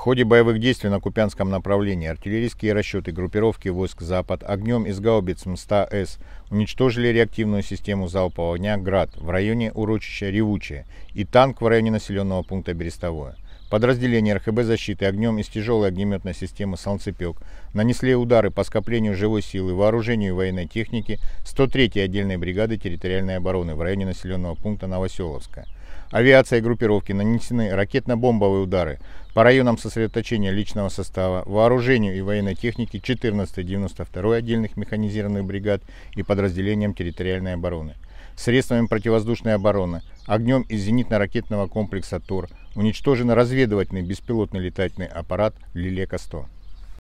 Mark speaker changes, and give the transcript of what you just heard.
Speaker 1: ходе боевых действий на Купянском направлении артиллерийские расчеты группировки войск «Запад» огнем из гаубиц м 100 с уничтожили реактивную систему залпового огня «Град» в районе урочища Ревучее и танк в районе населенного пункта Берестовое – Подразделения РХБ защиты огнем из тяжелой огнеметной системы «Солнцепек» нанесли удары по скоплению живой силы, вооружению и военной техники 103-й отдельной бригады территориальной обороны в районе населенного пункта Новоселовска. Авиацией группировки нанесены ракетно-бомбовые удары по районам сосредоточения личного состава, вооружению и военной технике 14-й 92-й отдельных механизированных бригад и подразделениям территориальной обороны средствами противовоздушной обороны, огнем из зенитно-ракетного комплекса «Тур», уничтожен разведывательный беспилотный летательный аппарат «Лилека-100».